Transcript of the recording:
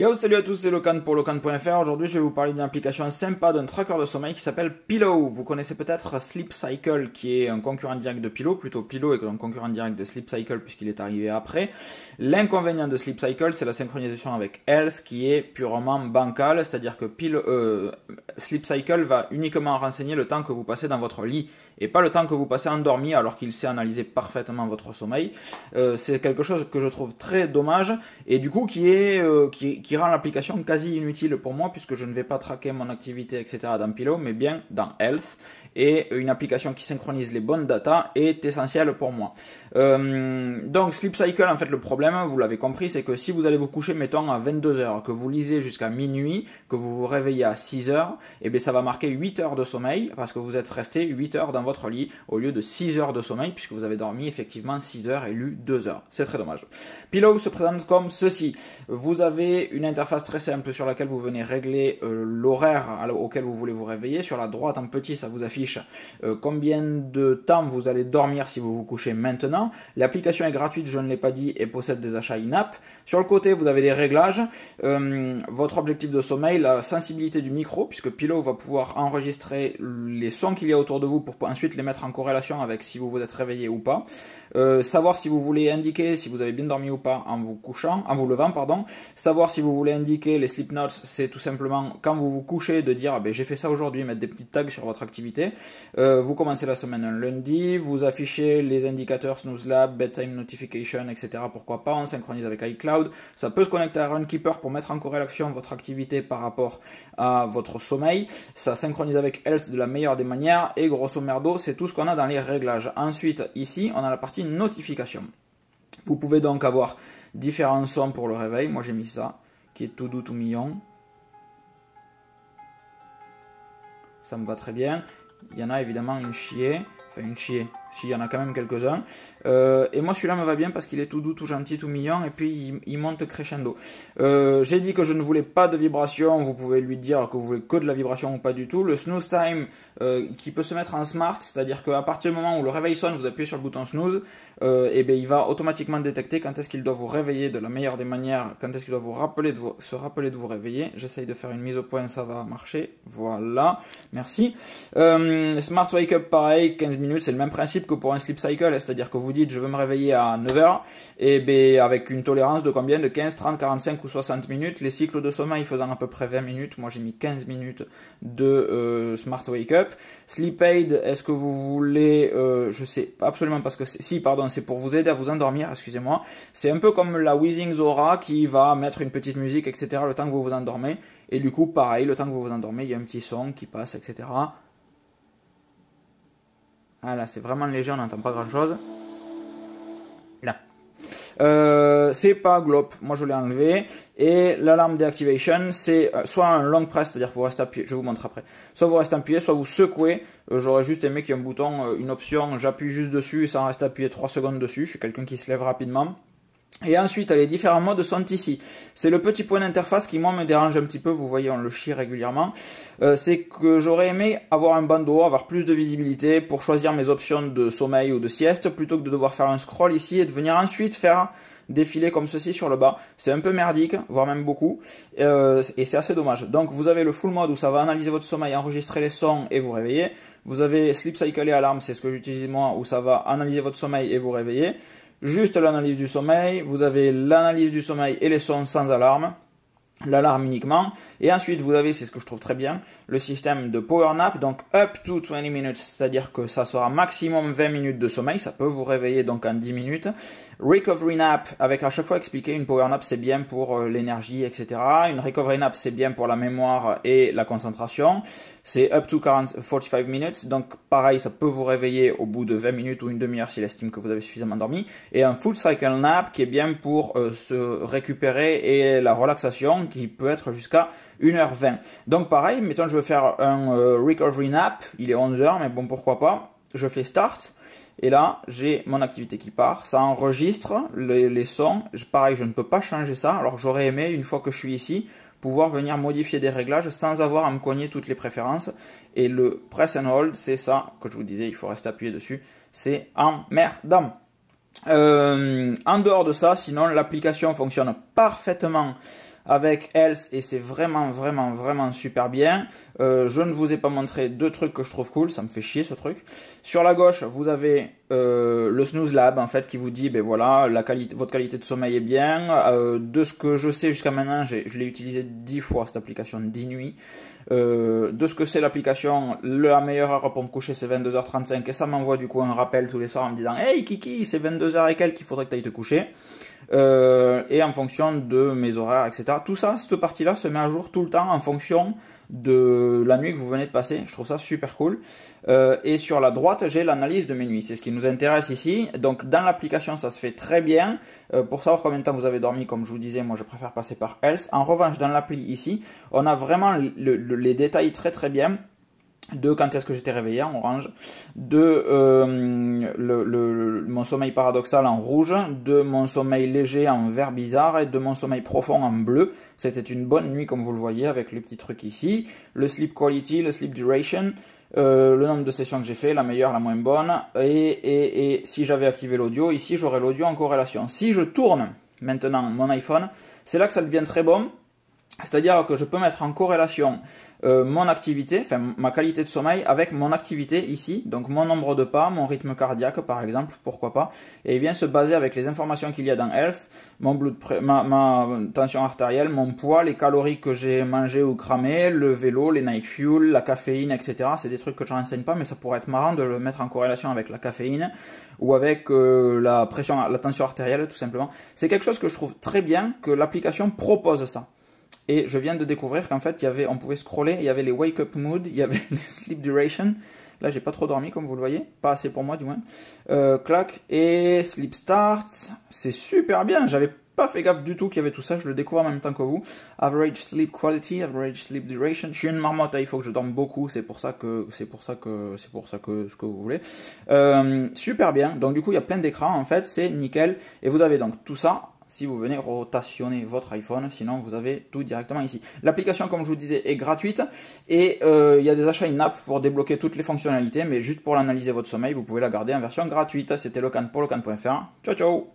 Yo, salut à tous, c'est Locan pour Locan.fr. Aujourd'hui, je vais vous parler d'une application sympa d'un tracker de sommeil qui s'appelle Pillow. Vous connaissez peut-être Sleep Cycle, qui est un concurrent direct de Pillow, plutôt Pillow est un concurrent direct de Sleep Cycle puisqu'il est arrivé après. L'inconvénient de Sleep Cycle, c'est la synchronisation avec Else qui est purement bancale, c'est-à-dire que Pillow, euh, Sleep Cycle va uniquement renseigner le temps que vous passez dans votre lit et pas le temps que vous passez endormi alors qu'il sait analyser parfaitement votre sommeil. Euh, c'est quelque chose que je trouve très dommage et du coup qui est euh, qui rend l'application quasi inutile pour moi puisque je ne vais pas traquer mon activité, etc. dans Pilo, mais bien dans Health et une application qui synchronise les bonnes datas est essentielle pour moi. Euh, donc Sleep Cycle, en fait, le problème, vous l'avez compris, c'est que si vous allez vous coucher, mettons, à 22h, que vous lisez jusqu'à minuit, que vous vous réveillez à 6h, eh et bien, ça va marquer 8 heures de sommeil parce que vous êtes resté 8 heures dans votre lit au lieu de 6 heures de sommeil puisque vous avez dormi effectivement 6 heures et lu 2 heures. C'est très dommage. Pillow se présente comme ceci. Vous avez une interface très simple sur laquelle vous venez régler euh, l'horaire auquel vous voulez vous réveiller. Sur la droite en petit, ça vous affiche euh, combien de temps vous allez dormir si vous vous couchez maintenant. L'application est gratuite, je ne l'ai pas dit, et possède des achats in-app. Sur le côté, vous avez des réglages, euh, votre objectif de sommeil, la sensibilité du micro, puisque Pilo va pouvoir enregistrer les sons qu'il y a autour de vous pour ensuite les mettre en corrélation avec si vous vous êtes réveillé ou pas. Euh, savoir si vous voulez indiquer si vous avez bien dormi ou pas en vous couchant, en vous levant, pardon. Savoir si vous voulez indiquer les sleep notes, c'est tout simplement quand vous vous couchez de dire ah ben, j'ai fait ça aujourd'hui, mettre des petites tags sur votre activité. Euh, vous commencez la semaine un lundi, vous affichez les indicateurs Snooze Lab, Bedtime Notification, etc. Pourquoi pas, on synchronise avec iCloud. Ça peut se connecter à Runkeeper pour mettre en corrélation votre activité par rapport à votre sommeil. Ça synchronise avec Health de la meilleure des manières. Et grosso merdo, c'est tout ce qu'on a dans les réglages. Ensuite, ici, on a la partie notification. Vous pouvez donc avoir différents sons pour le réveil. Moi, j'ai mis ça, qui est tout doux, tout mignon. Ça me va très bien. Il y en a évidemment une chier Enfin, une chier, s'il y en a quand même quelques-uns. Euh, et moi, celui-là me va bien parce qu'il est tout doux, tout gentil, tout mignon, et puis il, monte crescendo. Euh, j'ai dit que je ne voulais pas de vibration, vous pouvez lui dire que vous voulez que de la vibration ou pas du tout. Le snooze time euh, qui peut se mettre en smart, c'est-à-dire qu'à partir du moment où le réveil sonne, vous appuyez sur le bouton snooze, et bien il va automatiquement détecter quand est-ce qu'il doit vous réveiller de la meilleure des manières, quand est-ce qu'il doit vous rappeler de se rappeler de vous réveiller. J'essaye de faire une mise au point, ça va marcher. Voilà, merci. smart wake up, pareil, 15 minutes, c'est le même principe que pour un sleep cycle, c'est-à-dire que vous dites je veux me réveiller à 9h, et ben, avec une tolérance de combien De 15, 30, 45 ou 60 minutes, les cycles de sommeil faisant à peu près 20 minutes, moi j'ai mis 15 minutes de euh, Smart Wake Up. Sleep Aid, est-ce que vous voulez, euh, je sais absolument parce que si, pardon, c'est pour vous aider à vous endormir, excusez-moi, c'est un peu comme la Weezing Zora qui va mettre une petite musique, etc., le temps que vous vous endormez, et du coup pareil, le temps que vous vous endormez, il y a un petit son qui passe, etc. Ah là, c'est vraiment léger, on n'entend pas grand-chose. Là. Euh, c'est pas glop, moi je l'ai enlevé. Et l'alarme d'activation, c'est euh, soit un long press, c'est-à-dire vous restez appuyé, je vous montre après. Soit vous restez appuyé, soit vous secouez. Euh, j'aurais juste aimé qu'il y ait un bouton, une option, j'appuie juste dessus et ça reste appuyé 3 secondes dessus. Je suis quelqu'un qui se lève rapidement. Et ensuite, les différents modes sont ici. C'est le petit point d'interface qui, moi, me dérange un petit peu. Vous voyez, on le chie régulièrement. Euh, c'est que j'aurais aimé avoir un bandeau, avoir plus de visibilité pour choisir mes options de sommeil ou de sieste, plutôt que de devoir faire un scroll ici et de venir ensuite faire défiler comme ceci sur le bas. C'est un peu merdique, voire même beaucoup, euh, et c'est assez dommage. Donc vous avez le full mode où ça va analyser votre sommeil, enregistrer les sons et vous réveiller. Vous avez sleep cycle et alarme, c'est ce que j'utilise moi, où ça va analyser votre sommeil et vous réveiller juste l'analyse du sommeil. Vous avez l'analyse du sommeil et les sons sans alarme l'alarme uniquement. Et ensuite, vous avez, c'est ce que je trouve très bien, le système de power nap, donc up to 20 minutes, c'est-à-dire que ça sera maximum 20 minutes de sommeil, ça peut vous réveiller donc en 10 minutes. Recovery nap, avec à chaque fois expliqué une power nap c'est bien pour euh, l'énergie, etc. Une recovery nap c'est bien pour la mémoire et la concentration. C'est up to 45 minutes, donc pareil, ça peut vous réveiller au bout de 20 minutes ou une demi-heure si estime que vous avez suffisamment dormi. Et un full cycle nap qui est bien pour euh, se récupérer et la relaxation qui peut être jusqu'à 1h20. Donc pareil, mettons je veux faire un euh, recovery nap, il est 11h, mais bon pourquoi pas, je fais start. Et là, j'ai mon activité qui part, ça enregistre les, sons. Je, pareil, je ne peux pas changer ça. Alors j'aurais aimé, une fois que je suis ici, pouvoir venir modifier des réglages sans avoir à me cogner toutes les préférences. Et le press and hold, c'est ça que je vous disais, il faut rester appuyé dessus. C'est emmerdant. Euh, en dehors de ça, sinon l'application fonctionne parfaitement avec Else et c'est vraiment vraiment vraiment super bien. Euh, je ne vous ai pas montré deux trucs que je trouve cool, ça me fait chier ce truc. Sur la gauche, vous avez euh, le Snooze Lab en fait qui vous dit ben voilà la votre qualité de sommeil est bien euh, de ce que je sais jusqu'à maintenant je l'ai utilisé 10 fois cette application 10 nuits euh, de ce que c'est l'application la meilleure heure pour me coucher c'est 22h35 et ça m'envoie du coup un rappel tous les soirs en me disant hey Kiki c'est 22h et quelques qu'il faudrait que tu ailles te coucher et en fonction de mes horaires etc tout ça cette partie là se met à jour tout le temps en fonction de la nuit que vous venez de passer. Je trouve ça super cool. Euh, et sur la droite, j'ai l'analyse de mes nuits. C'est ce qui nous intéresse ici. Donc dans l'application, ça se fait très bien. Euh, pour savoir combien de temps vous avez dormi, comme je vous disais, moi je préfère passer par Else. En revanche, dans l'appli ici, on a vraiment les détails très très bien de quand est-ce que j'étais réveillé en orange, de euh, mon sommeil paradoxal en rouge, de mon sommeil léger en vert bizarre et de mon sommeil profond en bleu. C'était une bonne nuit comme vous le voyez avec les petits trucs ici, le sleep quality, le sleep duration, euh, le nombre de sessions que j'ai fait, la meilleure, la moins bonne, et, et, et si j'avais activé l'audio, ici j'aurais l'audio en corrélation. Si je tourne maintenant mon iPhone, c'est là que ça devient très bon c'est-à-dire que je peux mettre en corrélation euh, mon activité, enfin ma qualité de sommeil avec mon activité ici, donc mon nombre de pas, mon rythme cardiaque par exemple, pourquoi pas, et bien se baser avec les informations qu'il y a dans Health, mon ma, tension artérielle, mon poids, les calories que j'ai mangées ou cramées, le vélo, les Nike Fuel, la caféine, etc. C'est des trucs que je renseigne pas, mais ça pourrait être marrant de le mettre en corrélation avec la caféine ou avec euh, la pression, la tension artérielle tout simplement. C'est quelque chose que je trouve très bien que l'application propose ça. Et je viens de découvrir qu'en fait, il y avait, on pouvait scroller, il y avait les wake up mood, il y avait les sleep duration. Là, j'ai pas trop dormi, comme vous le voyez. Pas assez pour moi, du moins. Euh, clac. Et sleep starts. C'est super bien. J'avais pas fait gaffe du tout qu'il y avait tout ça. Je le découvre en même temps que vous. Average sleep quality, average sleep duration. Je suis une marmotte. Hein. il faut que je dorme beaucoup. C'est pour ça que, c'est pour ça que, c'est pour ça que ce que vous voulez. Euh, super bien. Donc, du coup, il y a plein d'écrans. En fait, c'est nickel. Et vous avez donc tout ça si vous venez rotationner votre iPhone, sinon vous avez tout directement ici. L'application, comme je vous disais, est gratuite et euh, il y a des achats in-app pour débloquer toutes les fonctionnalités, mais juste pour l'analyser votre sommeil, vous pouvez la garder en version gratuite. C'était locan pour Ciao ciao